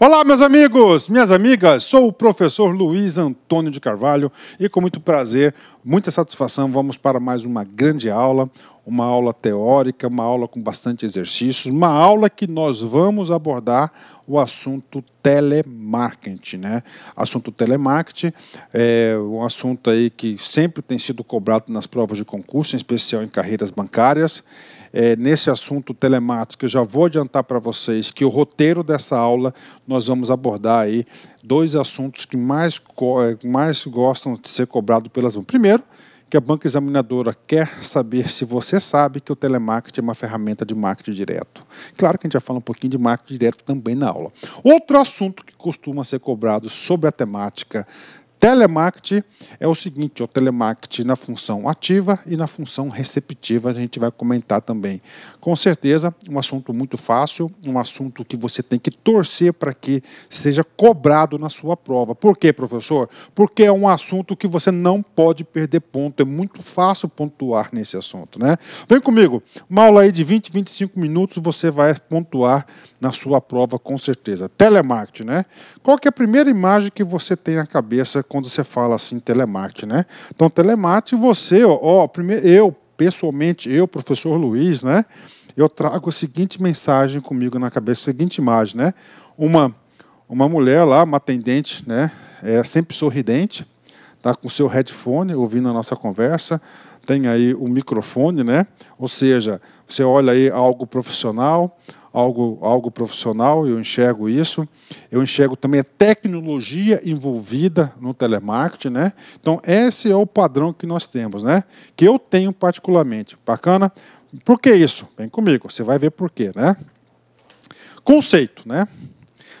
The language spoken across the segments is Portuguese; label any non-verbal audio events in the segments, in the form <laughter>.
Olá, meus amigos, minhas amigas, sou o professor Luiz Antônio de Carvalho e com muito prazer, muita satisfação, vamos para mais uma grande aula, uma aula teórica, uma aula com bastante exercícios, uma aula que nós vamos abordar o assunto telemarketing, né? Assunto telemarketing é um assunto aí que sempre tem sido cobrado nas provas de concurso, em especial em carreiras bancárias é, nesse assunto telemático, eu já vou adiantar para vocês que o roteiro dessa aula nós vamos abordar aí dois assuntos que mais, é, mais gostam de ser cobrados pelas mãos. Primeiro, que a banca examinadora quer saber se você sabe que o telemarketing é uma ferramenta de marketing direto. Claro que a gente já fala um pouquinho de marketing direto também na aula. Outro assunto que costuma ser cobrado sobre a temática telemarketing é o seguinte: o telemarketing na função ativa e na função receptiva, a gente vai comentar também. Com certeza, um assunto muito fácil, um assunto que você tem que torcer para que seja cobrado na sua prova. Por quê, professor? Porque é um assunto que você não pode perder ponto. É muito fácil pontuar nesse assunto, né? Vem comigo, uma aula aí de 20, 25 minutos, você vai pontuar na sua prova com certeza. Telemarketing, né? Qual que é a primeira imagem que você tem na cabeça? quando você fala assim telemarketing, né? Então, telemarketing, você, ó, ó primeiro, eu, pessoalmente, eu, professor Luiz, né? Eu trago a seguinte mensagem comigo na cabeça, a seguinte imagem, né? Uma, uma mulher lá, uma atendente, né? É, sempre sorridente, tá com seu headphone, ouvindo a nossa conversa, tem aí o microfone, né? Ou seja, você olha aí algo profissional, algo, algo profissional, eu enxergo isso. Eu enxergo também a tecnologia envolvida no telemarketing, né? Então, esse é o padrão que nós temos, né? Que eu tenho particularmente. Bacana? Por que isso? Vem comigo, você vai ver por quê, né? Conceito, né?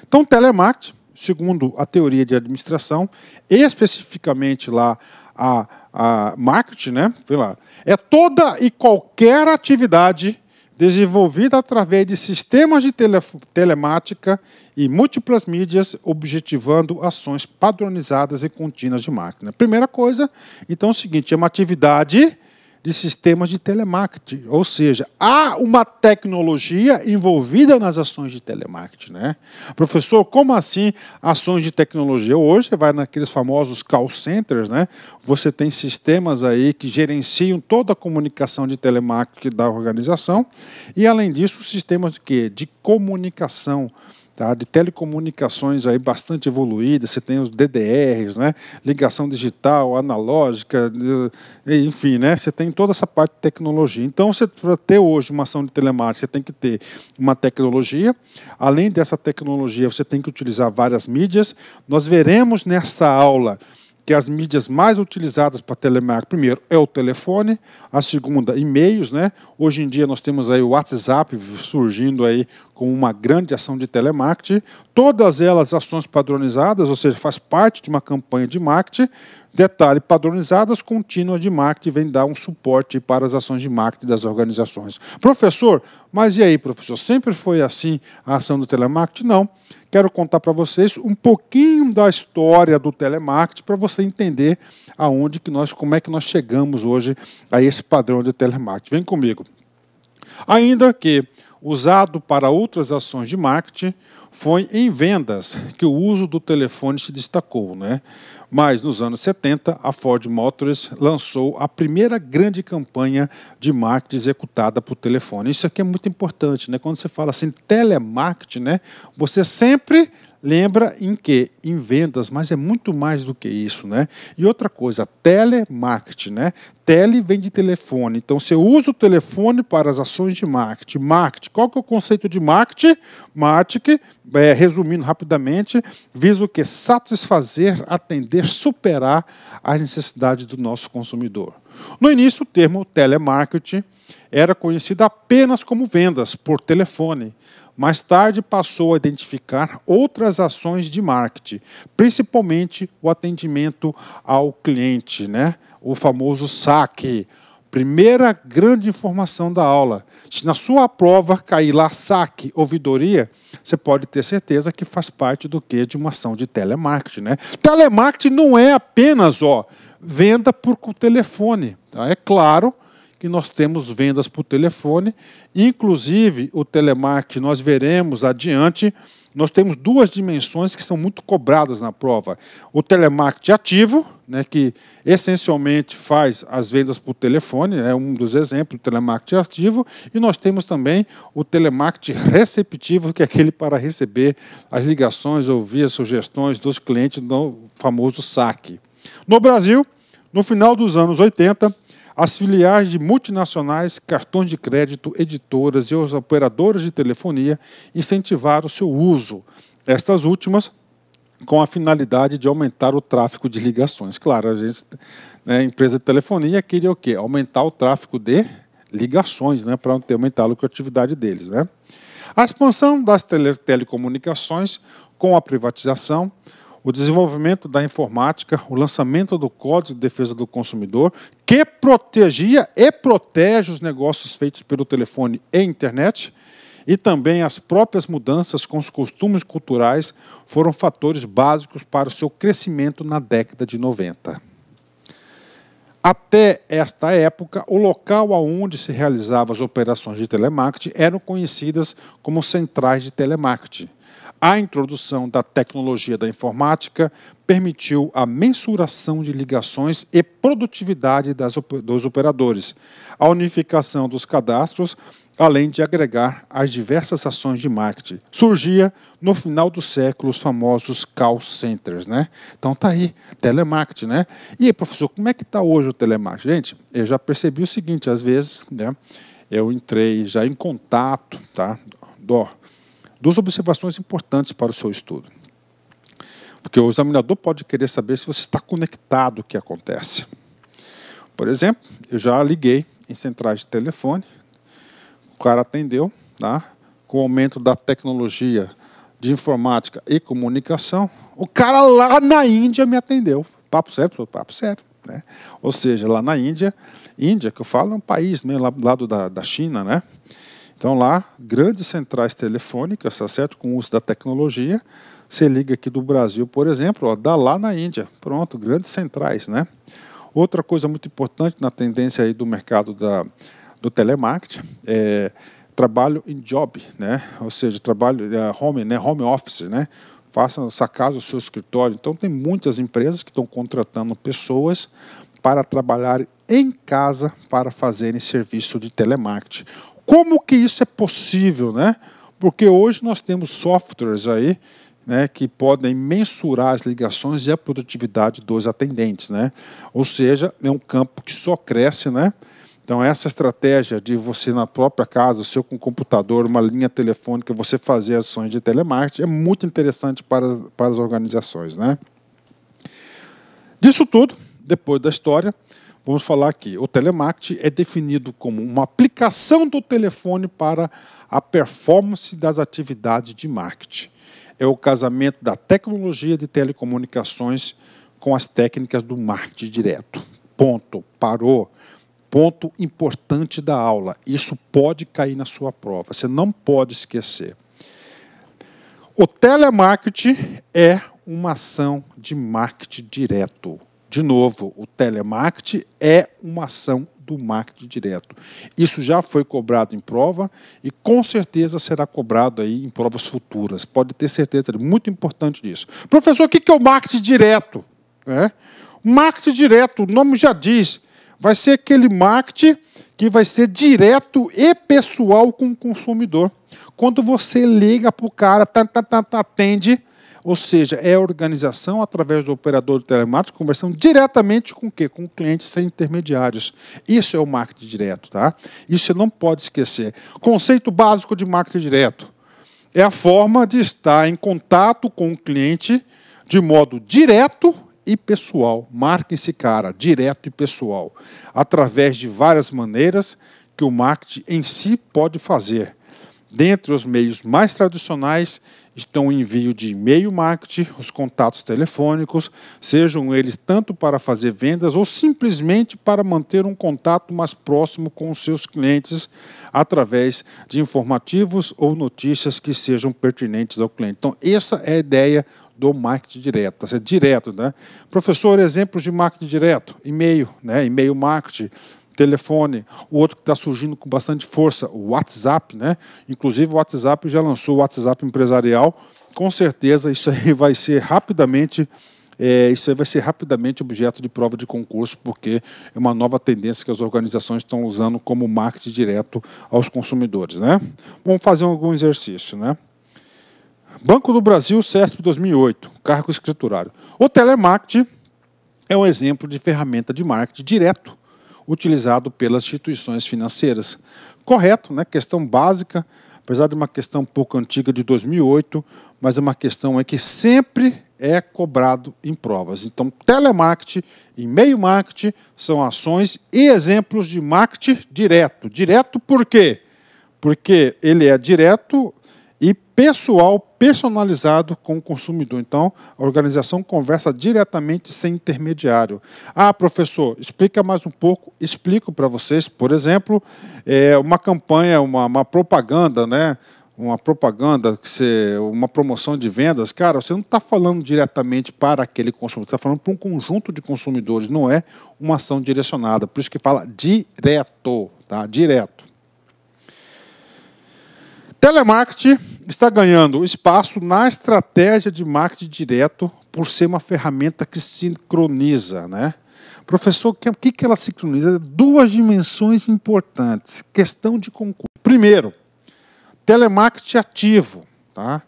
Então, telemarketing, segundo a teoria de administração, especificamente lá a, a marketing, né? Sei lá, é toda e qualquer atividade desenvolvida através de sistemas de tele, telemática e múltiplas mídias, objetivando ações padronizadas e contínuas de máquina. Primeira coisa, então é o seguinte, é uma atividade de sistemas de telemarketing. Ou seja, há uma tecnologia envolvida nas ações de telemarketing. Né? Professor, como assim ações de tecnologia? Hoje você vai naqueles famosos call centers, né? você tem sistemas aí que gerenciam toda a comunicação de telemarketing da organização e, além disso, sistemas de, quê? de comunicação tá? de telecomunicações aí bastante evoluídas, você tem os DDRs, né? ligação digital, analógica, eh, enfim, né? você tem toda essa parte de tecnologia. Então, para ter hoje uma ação de telemática você tem que ter uma tecnologia, além dessa tecnologia, você tem que utilizar várias mídias. Nós veremos nessa aula que as mídias mais utilizadas para telemarketing, primeiro, é o telefone, a segunda, e-mails, né? Hoje em dia nós temos aí o WhatsApp surgindo aí como uma grande ação de telemarketing, todas elas ações padronizadas, ou seja, faz parte de uma campanha de marketing. Detalhe, padronizadas contínua de marketing vem dar um suporte para as ações de marketing das organizações. Professor, mas e aí, professor, sempre foi assim a ação do telemarketing? Não quero contar para vocês um pouquinho da história do telemarketing para você entender aonde que nós, como é que nós chegamos hoje a esse padrão de telemarketing. Vem comigo. Ainda que usado para outras ações de marketing, foi em vendas que o uso do telefone se destacou, né? Mas nos anos 70, a Ford Motors lançou a primeira grande campanha de marketing executada por telefone. Isso aqui é muito importante, né? Quando você fala assim telemarketing, né? Você sempre Lembra em que? Em vendas, mas é muito mais do que isso, né? E outra coisa, telemarketing, né? Tele vem de telefone. Então, você usa o telefone para as ações de marketing. Marketing, qual que é o conceito de marketing? Marketing, é, resumindo rapidamente, visa o que? Satisfazer, atender, superar as necessidades do nosso consumidor. No início, o termo telemarketing era conhecida apenas como vendas por telefone. Mais tarde passou a identificar outras ações de marketing, principalmente o atendimento ao cliente, né? o famoso saque. Primeira grande informação da aula. Se na sua prova cair lá saque, ouvidoria, você pode ter certeza que faz parte do que de uma ação de telemarketing, né? Telemarketing não é apenas, ó, venda por telefone. Tá? É claro que nós temos vendas por telefone, inclusive o telemarketing nós veremos adiante. Nós temos duas dimensões que são muito cobradas na prova. O telemarketing ativo, né, que essencialmente faz as vendas por telefone, é um dos exemplos do telemarketing ativo, e nós temos também o telemarketing receptivo, que é aquele para receber as ligações, ouvir as sugestões dos clientes no famoso saque. No Brasil, no final dos anos 80, as filiais de multinacionais, cartões de crédito, editoras e os operadores de telefonia incentivaram seu uso. Estas últimas com a finalidade de aumentar o tráfego de ligações. Claro, a gente, né, empresa de telefonia queria o quê? Aumentar o tráfego de ligações, né, para aumentar a lucratividade deles, né? A expansão das telecomunicações com a privatização o desenvolvimento da informática, o lançamento do Código de Defesa do Consumidor, que protegia e protege os negócios feitos pelo telefone e internet, e também as próprias mudanças com os costumes culturais foram fatores básicos para o seu crescimento na década de 90. Até esta época, o local aonde se realizavam as operações de telemarketing eram conhecidas como centrais de telemarketing a introdução da tecnologia da informática permitiu a mensuração de ligações e produtividade das, dos operadores, a unificação dos cadastros, além de agregar as diversas ações de marketing. Surgia no final do século os famosos call centers, né? Então tá aí, telemarketing, né? E aí, professor, como é que está hoje o telemarketing? Gente, eu já percebi o seguinte, às vezes, né? Eu entrei já em contato, tá? Dó duas observações importantes para o seu estudo. Porque o examinador pode querer saber se você está conectado o que acontece. Por exemplo, eu já liguei em centrais de telefone, o cara atendeu, tá? com o aumento da tecnologia de informática e comunicação, o cara lá na Índia me atendeu. Papo sério, papo sério. Né? Ou seja, lá na Índia, Índia que eu falo é um país meio né, lá do lado da, da China, né? Então lá, grandes centrais telefônicas, tá certo? Com o uso da tecnologia, você liga aqui do Brasil, por exemplo, ó, dá lá na Índia. Pronto, grandes centrais, né? Outra coisa muito importante na tendência aí do mercado da, do telemarketing é trabalho em job, né? Ou seja, trabalho é, home, né? Home office, né? Faça na sua casa o seu escritório. Então tem muitas empresas que estão contratando pessoas para trabalhar em casa para fazerem serviço de telemarketing como que isso é possível, né? Porque hoje nós temos softwares aí né, que podem mensurar as ligações e a produtividade dos atendentes. Né? Ou seja, é um campo que só cresce. Né? Então, essa estratégia de você, na própria casa, seu com computador, uma linha telefônica, você fazer ações de telemarketing, é muito interessante para, para as organizações. Né? Disso tudo, depois da história, Vamos falar aqui. O telemarketing é definido como uma aplicação do telefone para a performance das atividades de marketing. É o casamento da tecnologia de telecomunicações com as técnicas do marketing direto. Ponto. Parou. Ponto importante da aula. Isso pode cair na sua prova. Você não pode esquecer. O telemarketing é uma ação de marketing direto. De novo, o telemarketing é uma ação do marketing direto. Isso já foi cobrado em prova e com certeza será cobrado aí em provas futuras. Pode ter certeza, é muito importante disso. Professor, o que é o marketing direto? É. Marketing direto, o nome já diz, vai ser aquele marketing que vai ser direto e pessoal com o consumidor. Quando você liga para o cara, tá, tá, tá, tá atende, ou seja, é a organização através do operador de telemático conversando diretamente com o quê? Com clientes cliente sem intermediários. Isso é o marketing direto, tá? Isso você não pode esquecer. Conceito básico de marketing direto é a forma de estar em contato com o cliente de modo direto e pessoal. Marque esse cara, direto e pessoal, através de várias maneiras que o marketing em si pode fazer. Dentre os meios mais tradicionais estão o envio de e-mail marketing, os contatos telefônicos, sejam eles tanto para fazer vendas ou simplesmente para manter um contato mais próximo com os seus clientes através de informativos ou notícias que sejam pertinentes ao cliente. Então, essa é a ideia do marketing direto, é direto, né? Professor, exemplos de marketing direto, e-mail, né? E-mail marketing telefone, o outro que está surgindo com bastante força, o WhatsApp, né? Inclusive o WhatsApp já lançou o WhatsApp empresarial. Com certeza isso aí <laughs> vai ser rapidamente é, isso aí vai ser rapidamente objeto de prova de concurso, porque é uma nova tendência que as organizações estão usando como marketing direto aos consumidores. Né? Vamos fazer algum exercício. Né? Banco do Brasil, CESP 2008, cargo escriturário. O telemarketing é um exemplo de ferramenta de marketing direto utilizado pelas instituições financeiras. Correto, né? questão básica, apesar de uma questão um pouco antiga de 2008, mas é uma questão é que sempre é cobrado em provas. Então, telemarketing, e meio marketing são ações e exemplos de marketing direto. Direto por quê? Porque ele é direto pessoal personalizado com o consumidor. Então, a organização conversa diretamente sem intermediário. Ah, professor, explica mais um pouco. Explico para vocês, por exemplo, é uma campanha, uma, uma propaganda, né? uma propaganda, que uma promoção de vendas, cara, você não está falando diretamente para aquele consumidor, você está falando para um conjunto de consumidores, não é uma ação direcionada. Por isso que fala direto, tá? Direto. Telemarketing está ganhando espaço na estratégia de marketing direto por ser uma ferramenta que sincroniza, né? Professor, o que, que ela sincroniza? Duas dimensões importantes. Questão de concurso. Primeiro, telemarketing ativo. Tá?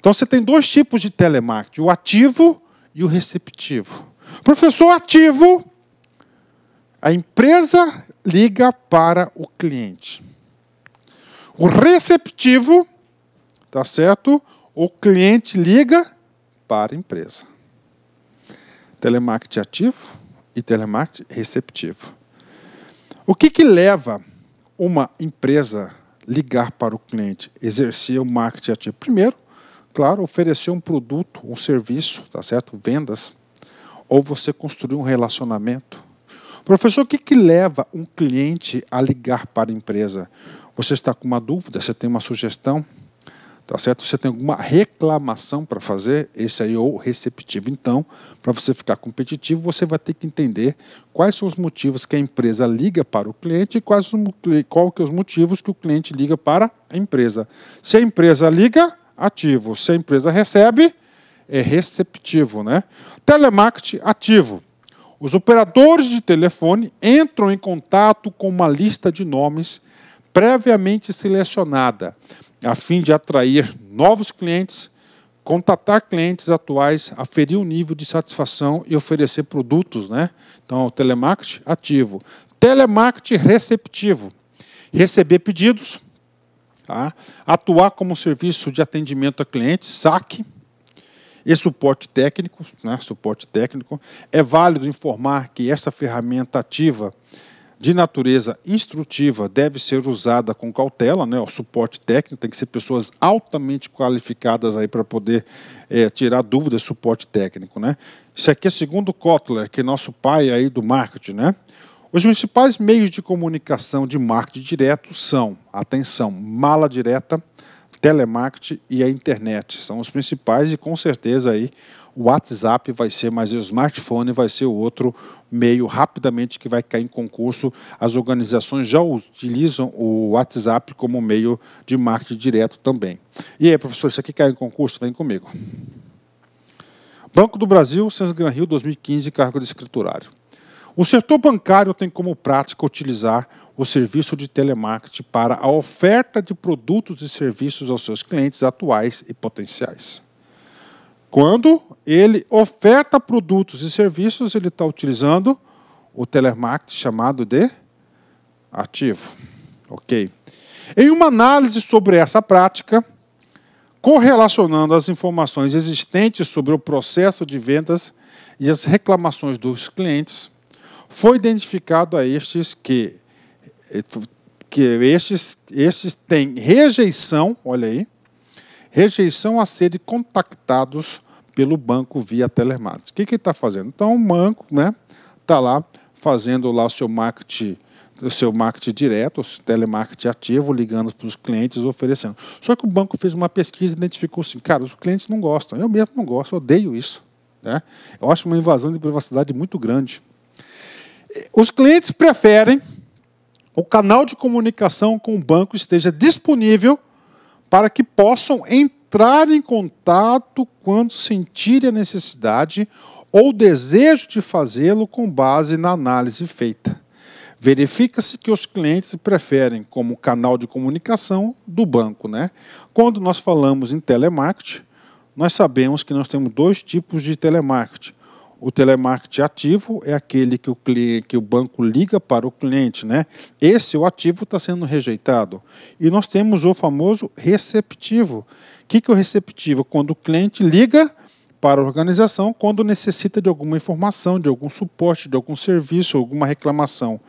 Então você tem dois tipos de telemarketing: o ativo e o receptivo. Professor ativo, a empresa liga para o cliente. O receptivo, tá certo? O cliente liga para a empresa. Telemarketing ativo e telemarketing receptivo. O que, que leva uma empresa ligar para o cliente, exercer o marketing ativo? Primeiro, claro, oferecer um produto, um serviço, tá certo? Vendas. Ou você construir um relacionamento. Professor, o que, que leva um cliente a ligar para a empresa? Você está com uma dúvida, você tem uma sugestão, tá certo? Você tem alguma reclamação para fazer, esse aí é o receptivo. Então, para você ficar competitivo, você vai ter que entender quais são os motivos que a empresa liga para o cliente e quais são qual que é os motivos que o cliente liga para a empresa. Se a empresa liga, ativo. Se a empresa recebe, é receptivo, né? Telemarketing ativo. Os operadores de telefone entram em contato com uma lista de nomes previamente selecionada, a fim de atrair novos clientes, contatar clientes atuais, aferir o nível de satisfação e oferecer produtos. Né? Então, telemarketing ativo. Telemarketing receptivo. Receber pedidos, tá? atuar como serviço de atendimento a clientes, saque e suporte técnico, né? suporte técnico. É válido informar que essa ferramenta ativa de natureza instrutiva deve ser usada com cautela, né? O suporte técnico tem que ser pessoas altamente qualificadas aí para poder é, tirar dúvidas, suporte técnico, né? Isso aqui é segundo Kotler, que é nosso pai aí do marketing, né? Os principais meios de comunicação de marketing direto são, atenção, mala direta, telemarketing e a internet. São os principais e com certeza aí o WhatsApp vai ser, mas o smartphone vai ser o outro meio rapidamente que vai cair em concurso. As organizações já utilizam o WhatsApp como meio de marketing direto também. E aí, professor, isso aqui cai em concurso? Vem comigo. Banco do Brasil, Sens Gran Rio, 2015, cargo de escriturário. O setor bancário tem como prática utilizar o serviço de telemarketing para a oferta de produtos e serviços aos seus clientes atuais e potenciais. Quando ele oferta produtos e serviços, ele está utilizando o telemarketing chamado de ativo. Ok. Em uma análise sobre essa prática, correlacionando as informações existentes sobre o processo de vendas e as reclamações dos clientes, foi identificado a estes que, eh, que estes, estes têm rejeição, olha aí, rejeição a serem contactados pelo banco via telemática. O que, que ele está fazendo? Então, o banco né, está lá fazendo lá o seu marketing o seu marketing direto, o telemarketing ativo, ligando para os clientes, oferecendo. Só que o banco fez uma pesquisa e identificou assim, cara, os clientes não gostam, eu mesmo não gosto, odeio isso. Né? Eu acho uma invasão de privacidade muito grande. Os clientes preferem o canal de comunicação com o banco esteja disponível para que possam entrar em contato quando sentirem a necessidade ou desejo de fazê-lo com base na análise feita. Verifica-se que os clientes preferem como canal de comunicação do banco. Né? Quando nós falamos em telemarketing, nós sabemos que nós temos dois tipos de telemarketing o telemarketing ativo é aquele que o, cliente, que o banco liga para o cliente, né? Esse, o ativo, está sendo rejeitado. E nós temos o famoso receptivo. O que, que é o receptivo? Quando o cliente liga para a organização quando necessita de alguma informação, de algum suporte, de algum serviço, alguma reclamação.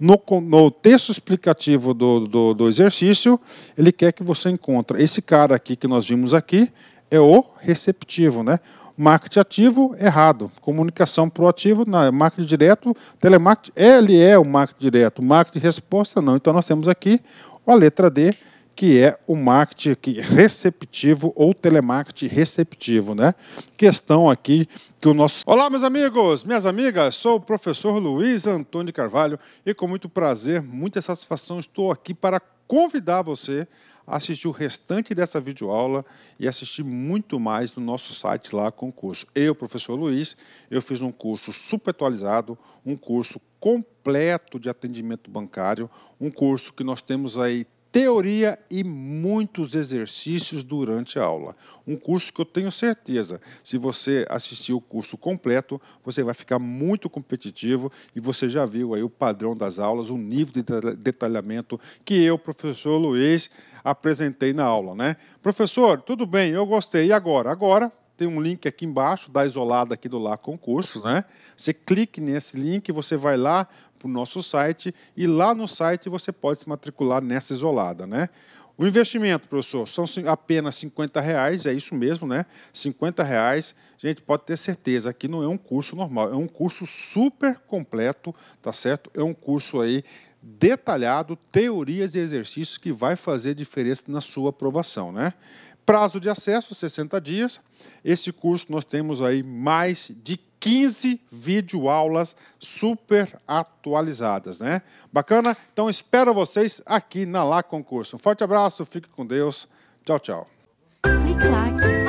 No, no, texto explicativo do, do, do, exercício, ele quer que você encontre. Esse cara aqui que nós vimos aqui é o receptivo, né? marketing ativo, errado. Comunicação proativa, na marketing direto, telemarketing, ele é o marketing direto, marketing resposta não. Então nós temos aqui a letra D, que é o marketing receptivo ou telemarketing receptivo, né? Questão aqui que o nosso Olá, meus amigos, minhas amigas, sou o professor Luiz Antônio de Carvalho e com muito prazer, muita satisfação estou aqui para convidar você assistir o restante dessa videoaula e assistir muito mais no nosso site lá com o curso. Eu, professor Luiz, eu fiz um curso super atualizado, um curso completo de atendimento bancário, um curso que nós temos aí teoria e muitos exercícios durante a aula. Um curso que eu tenho certeza, se você assistir o curso completo, você vai ficar muito competitivo e você já viu aí o padrão das aulas, o nível de detalhamento que eu, professor Luiz, apresentei na aula, né? Professor, tudo bem, eu gostei. E agora? Agora tem um link aqui embaixo da isolada aqui do Lá Concursos, né? Você clique nesse link, você vai lá para o nosso site e lá no site você pode se matricular nessa isolada, né? O investimento, professor, são apenas 50 reais, é isso mesmo, né? 50 reais, gente, pode ter certeza, aqui não é um curso normal, é um curso super completo, tá certo? É um curso aí detalhado, teorias e exercícios que vai fazer diferença na sua aprovação, né? Prazo de acesso, 60 dias. Esse curso nós temos aí mais de 15 videoaulas super atualizadas, né? Bacana? Então espero vocês aqui na Lá Concurso. Um forte abraço, fique com Deus. Tchau, tchau. Clique,